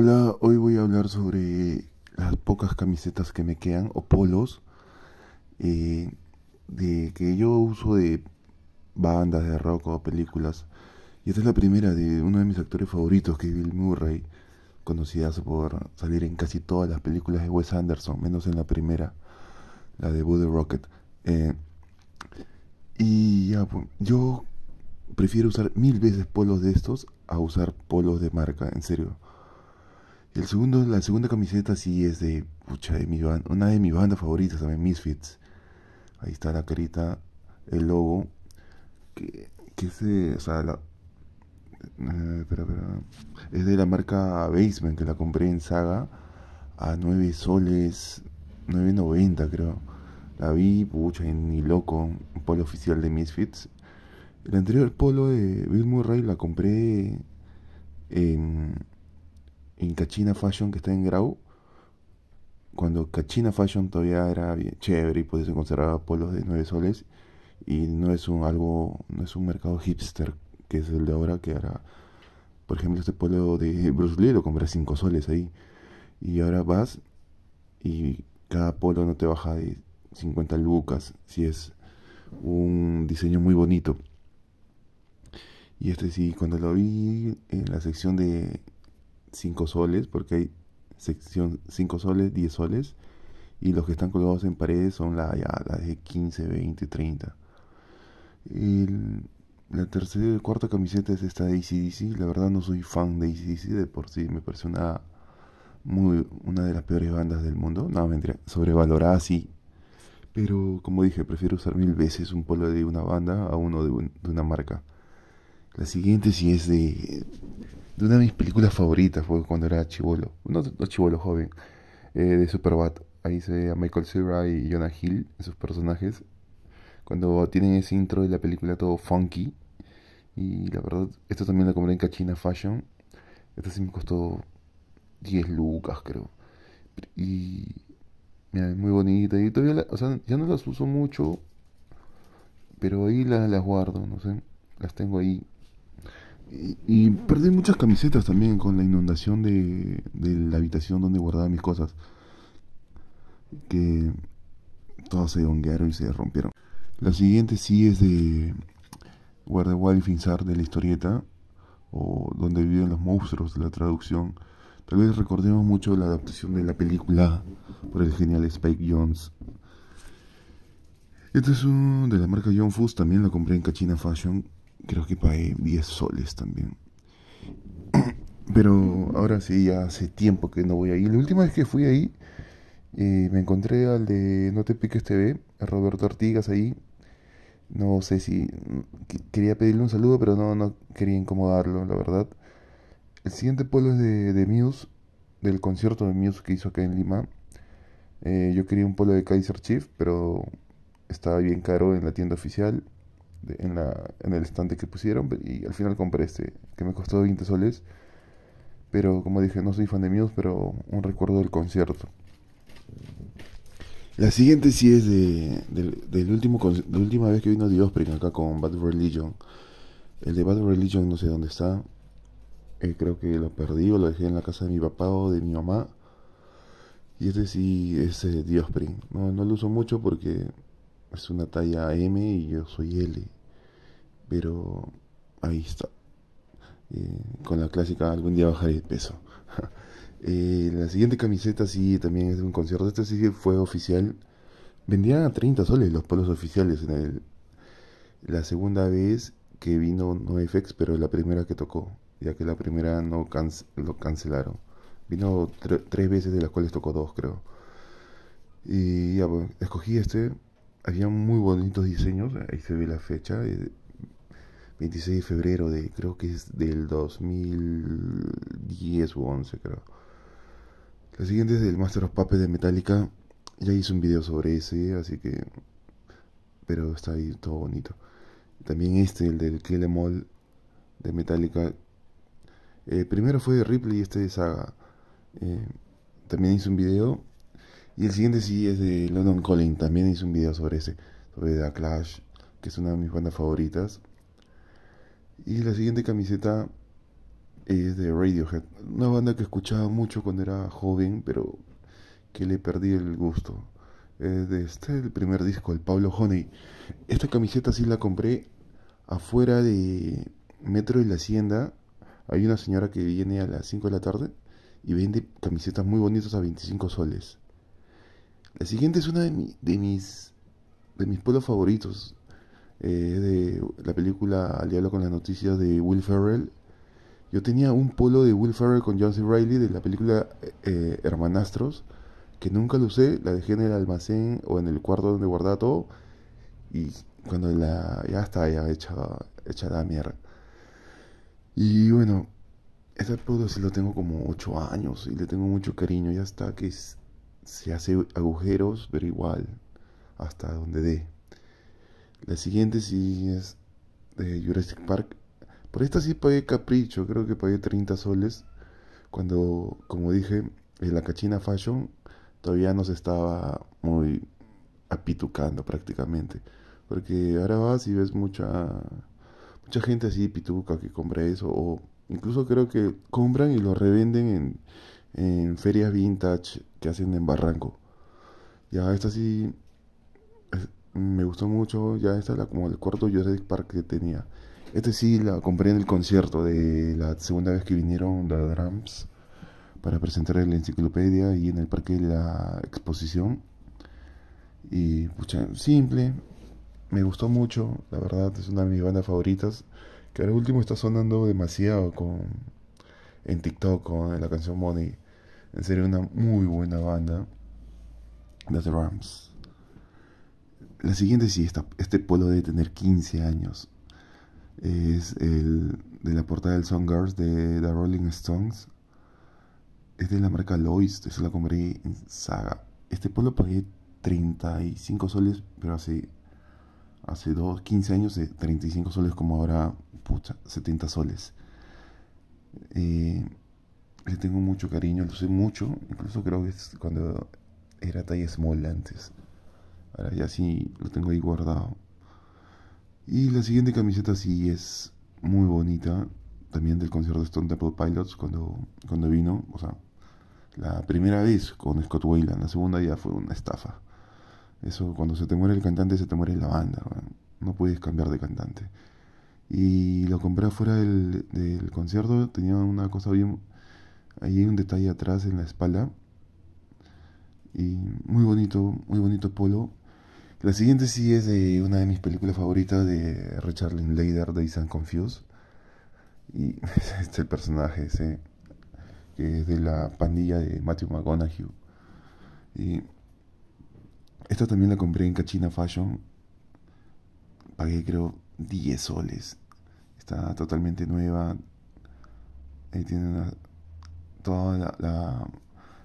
Hola, hoy voy a hablar sobre las pocas camisetas que me quedan o polos eh, de que yo uso de bandas de rock o películas. Y esta es la primera de uno de mis actores favoritos, que es Bill Murray, conocidas por salir en casi todas las películas de Wes Anderson, menos en la primera, la de Buddy Rocket. Eh, y pues, yo prefiero usar mil veces polos de estos a usar polos de marca, en serio. El segundo, la segunda camiseta sí es de, pucha, de mi una de mis bandas favoritas también, Misfits. Ahí está la carita, el logo, que, que es de, o sea, la, eh, espera, espera, es de la marca Basement, que la compré en Saga a 9 soles, 9.90 creo. La vi, pucha, en ni loco, un polo oficial de Misfits. El anterior polo de Bill Murray la compré en en Cachina Fashion que está en Grau, cuando Cachina Fashion todavía era bien chévere y podías se polos de 9 soles y no es un algo no es un mercado hipster que es el de ahora que ahora por ejemplo este polo de Bruce Lee lo compras 5 soles ahí y ahora vas y cada polo no te baja de 50 lucas si es un diseño muy bonito y este sí cuando lo vi en la sección de 5 soles, porque hay sección 5 soles, 10 soles, y los que están colgados en paredes son las de 15, 20, 30. la tercera y cuarta camiseta es esta de ACDC. La verdad no soy fan de ACDC, de por sí me parece una, muy, una de las peores bandas del mundo. No, mentira, sobrevalorada sí. Pero como dije, prefiero usar mil veces un polo de una banda a uno de, de una marca. La siguiente sí es de, de una de mis películas favoritas, fue cuando era chivolo, no, no chivolo joven, eh, de Superbad. Ahí se ve a Michael Cera y Jonah Hill, en sus personajes, cuando tienen ese intro de la película todo funky. Y la verdad, esto también la compré en Cachina Fashion. Esto sí me costó 10 lucas, creo. Y es muy bonita. Y todavía, o sea, ya no las uso mucho, pero ahí las, las guardo, no sé. Las tengo ahí y, perdí muchas camisetas también con la inundación de, la habitación donde guardaba mis cosas. Que todas se honguearon y se rompieron. La siguiente sí es de Guardagual y Finzar de la historieta, o Donde viven los monstruos, de la traducción. Tal vez recordemos mucho la adaptación de la película por el genial Spike Jones. Este es de la marca John también lo compré en Cachina Fashion creo que pagué 10 soles también. Pero ahora sí, ya hace tiempo que no voy ahí. La última vez que fui ahí, eh, me encontré al de No Te Piques TV, a Roberto Artigas ahí. No sé si quería pedirle un saludo, pero no, no quería incomodarlo, la verdad. El siguiente pueblo es de, Muse, del concierto de Muse que hizo acá en Lima. Eh, yo quería un polo de Kaiser Chief, pero estaba bien caro en la tienda oficial en, el estante que pusieron y al final compré este, que me costó 20 soles. Pero como dije, no soy fan de Muse, pero un recuerdo del concierto. La siguiente sí es de, del, último, la última vez que vino The Spring acá con Bad Religion. El de Bad Religion no sé dónde está. Eh, creo que lo perdí o lo dejé en la casa de mi papá o de mi mamá. Y este sí es eh, No, no lo uso mucho porque es una talla M y yo soy L. Pero ahí está. Eh, con la clásica algún día bajaré de peso. Eh, la siguiente camiseta sí también es de un concierto. Este sí fue oficial. Vendían a 30 soles los polos oficiales en el, la segunda vez que vino no NoFX, pero la primera que tocó, ya que la primera no lo cancelaron. Vino tres veces, de las cuales tocó dos, creo. Y pues, escogí este había muy bonitos diseños, ahí se ve la fecha, 26 eh, de febrero de, creo que es del 2010 u 11 creo. La siguiente es del Master of Puppets de Metallica, ya hice un video sobre ese, así que, pero está ahí todo bonito. También este, el del Kill em de Metallica. Eh, primero fue de Ripley, y este de Saga. Eh, también hice un video y el siguiente sí es de London Calling. También hice un video sobre ese, sobre The Clash, que es una de mis bandas favoritas. Y la siguiente camiseta es de Radiohead, una banda que escuchaba mucho cuando era joven, pero que le perdí el gusto. Es de este el primer disco, el Pablo Honey. Esta camiseta sí la compré afuera de Metro de la Hacienda. Hay una señora que viene a las 5 de la tarde y vende camisetas muy bonitas a 25 soles. La siguiente es una de, mis de mis pueblos favoritos. Eh, de la película Al Diablo con las Noticias de Will Ferrell. Yo tenía un polo de Will Ferrell con John C. Reilly de la película eh, eh, Hermanastros, que nunca lo usé, la dejé en el almacén o en el cuarto donde guardaba todo. Y cuando la. ya está, ya hecha, hecha la mierda. Y bueno, ese polo sí lo tengo como 8 años y le tengo mucho cariño, ya está, que es se hace agujeros, pero igual, hasta donde dé. La siguiente sí es de Jurassic Park. Por esta sí pagué capricho, creo que pagué 30 soles. Cuando, como dije, en la cachina fashion todavía se estaba muy apitucando prácticamente. Porque ahora vas y ves mucha, mucha gente así pituca que compra eso. O incluso creo que compran y lo revenden en, en ferias vintage que hacen en Barranco. Ya esta sí me gustó mucho, ya esta la como el cuarto Jurassic Park que tenía. Este sí la compré en el concierto de la segunda vez que vinieron The Drums para presentar en la enciclopedia y en el parque de la exposición. Y pucha, simple, me gustó mucho, la verdad es una de mis bandas favoritas, que ahora último está sonando demasiado con en TikTok con la canción Money. Sería una muy buena banda. The Drums. La siguiente, sí, este polo debe tener 15 años. Es el de la portada del Girls de The Rolling Stones. Es de la marca Lois, Eso la compré en Saga. Este polo pagué 35 soles, pero hace, hace 15 años de eh, 35 soles como ahora, pucha, 70 soles. Eh, le tengo mucho cariño, lo usé mucho, incluso creo que es cuando era talla small antes. Ahora ya sí lo tengo ahí guardado. Y la siguiente camiseta sí es muy bonita, también del concierto de Stone Temple Pilots cuando, cuando vino, o sea, la primera vez con Scott Wayland, la segunda ya fue una estafa. Eso, cuando se te muere el cantante, se te muere la banda, no puedes cambiar de cantante. Y lo compré afuera del, del concierto, tenía una cosa bien Ahí hay un detalle atrás en la espalda. Y muy bonito, muy bonito polo. La siguiente sí es de una de mis películas favoritas de Richard Linklater, de and Confuse. Y este el personaje ese, que es de la pandilla de Matthew McConaughey. Y esta también la compré en Cachina Fashion. Pagué creo 10 soles. Está totalmente nueva. Ahí tiene una toda la,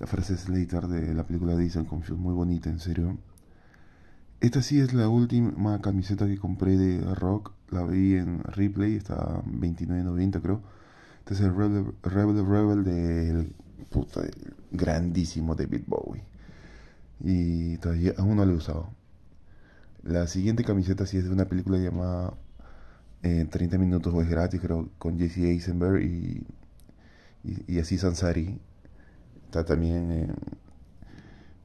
la, frase Slater de la película de Diesel Confused, muy bonita, en serio. Esta sí es la última camiseta que compré de Rock. La vi en Replay, está 29.90 creo. Este es el Rebel Rebel, Rebel del puta, el grandísimo David Bowie. Y todavía aún no lo he usado. La siguiente camiseta sí es de una película llamada 30 eh, minutos o es gratis, creo, con Jesse Eisenberg y y, así Sansari. Está también,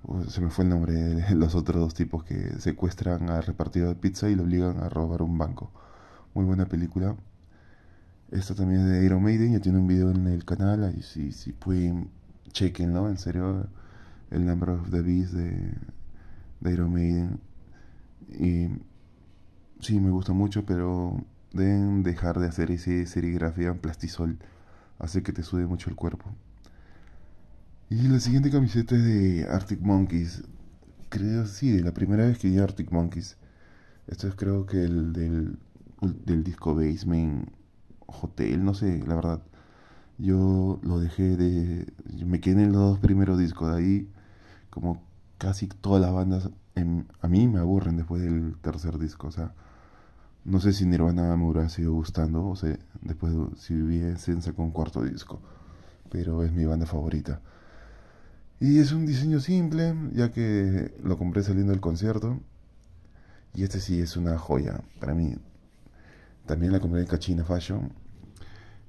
oh, se me fue el nombre de los otros dos tipos que secuestran a repartidor de pizza y lo obligan a robar un banco. Muy buena película. Esta también es de Iron Maiden, ya tiene un video en el canal, ahí si, si pueden, chequenlo, en serio, el Number of the Beast de, de Iron Maiden. Y sí, me gusta mucho, pero deben dejar de hacer ese serigrafía en plastisol hace que te sude mucho el cuerpo. Y la siguiente camiseta es de Arctic Monkeys. Creo, sí, de la primera vez que vi Arctic Monkeys. Esto es creo que el del, del disco Basement Hotel, no sé, la verdad. Yo lo dejé de... Me quedé en los dos primeros discos. De ahí, como casi todas las bandas, em, a mí me aburren después del tercer disco. O sea, no sé si Nirvana me hubiera sido gustando, o sea, después de, si hubiesen sacado un cuarto disco, pero es mi banda favorita. Y es un diseño simple, ya que lo compré saliendo del concierto. Y este sí es una joya para mí. También la compré en Cachina Fashion.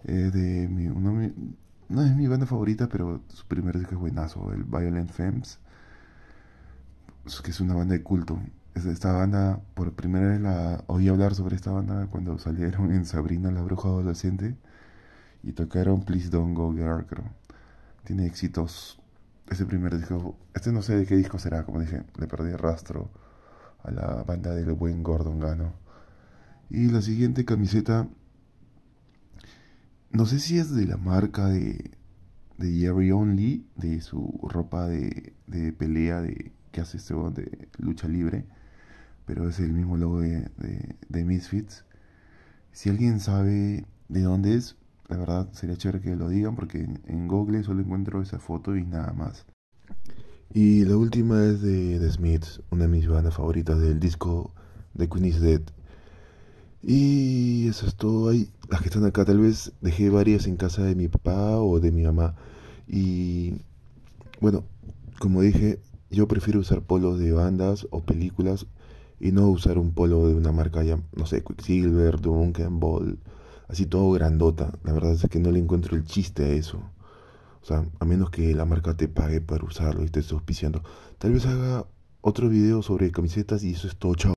de no es mi banda favorita, pero su primer disco es buenazo, el Violent Femmes, que es una banda de culto esta banda, por primera vez la oí hablar sobre esta banda cuando salieron en Sabrina la Bruja Adolescente y tocaron Please Don't Go Girl, creo. Tiene éxitos. Ese primer disco, este no sé de qué disco será, como dije, le perdí el rastro a la banda del buen Gordon Gano. Y la siguiente camiseta, no sé si es de la marca de, de Jerry Only, de su ropa de, de pelea de, que hace este de lucha libre pero es el mismo logo de, de, Misfits. Si alguien sabe de dónde es, la verdad sería chévere que lo digan porque en Google solo encuentro esa foto y nada más. Y la última es de The Smiths, una de mis bandas favoritas del disco de Queen is Dead. Y eso es todo. Ahí las que están acá tal vez dejé varias en casa de mi papá o de mi mamá. Y bueno, como dije, yo prefiero usar polos de bandas o películas y no usar un polo de una marca ya, no sé, Quicksilver, Duncan Ball, así todo grandota. La verdad es que no le encuentro el chiste a eso. O sea, a menos que la marca te pague para usarlo y estés esté auspiciando. Tal vez haga otro video sobre camisetas y eso es todo, chao.